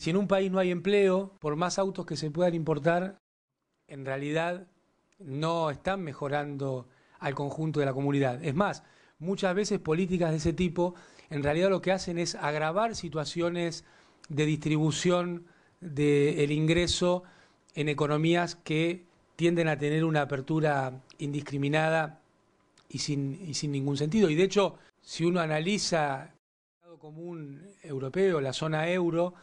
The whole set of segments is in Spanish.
Si en un país no hay empleo, por más autos que se puedan importar, en realidad no están mejorando al conjunto de la comunidad. Es más, muchas veces políticas de ese tipo en realidad lo que hacen es agravar situaciones de distribución del ingreso en economías que tienden a tener una apertura indiscriminada y sin, ningún sentido. Y de hecho, si uno analiza el mercado común europeo, la zona euro,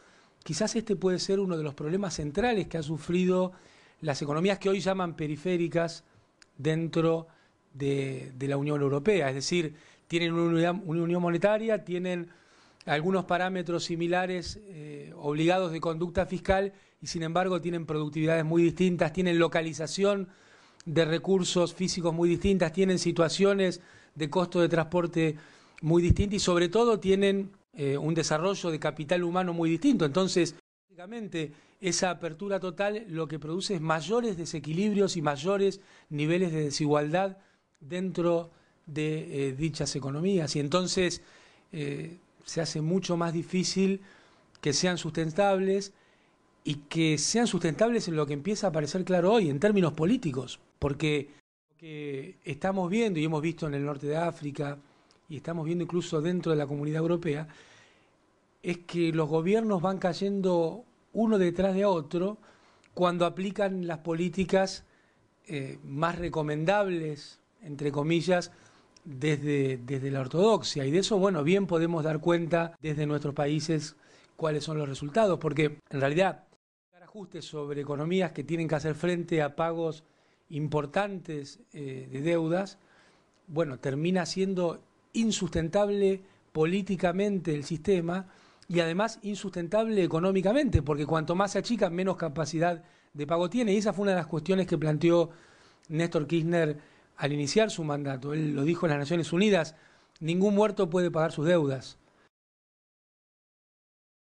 Quizás este puede ser uno de los problemas centrales que ha sufrido las economías que hoy llaman periféricas dentro de, la Unión Europea. Es decir, tienen una, unión monetaria, tienen algunos parámetros similares eh, obligados de conducta fiscal y sin embargo tienen productividades muy distintas, tienen localización de recursos físicos muy distintas, tienen situaciones de costo de transporte muy distintas y sobre todo tienen eh, un desarrollo de capital humano muy distinto. Entonces, básicamente, esa apertura total lo que produce es mayores desequilibrios y mayores niveles de desigualdad dentro de eh, dichas economías. Y entonces eh, se hace mucho más difícil que sean sustentables y que sean sustentables en lo que empieza a parecer claro hoy, en términos políticos, porque lo que estamos viendo y hemos visto en el norte de África, y estamos viendo incluso dentro de la comunidad europea, es que los gobiernos van cayendo uno detrás de otro cuando aplican las políticas eh, más recomendables, entre comillas, desde, desde la ortodoxia. Y de eso, bueno, bien podemos dar cuenta desde nuestros países cuáles son los resultados, porque en realidad ajustes sobre economías que tienen que hacer frente a pagos importantes eh, de deudas, bueno, termina siendo insustentable políticamente el sistema y además insustentable económicamente, porque cuanto más se achica, menos capacidad de pago tiene. Y esa fue una de las cuestiones que planteó Néstor Kirchner al iniciar su mandato. Él lo dijo en las Naciones Unidas, ningún muerto puede pagar sus deudas.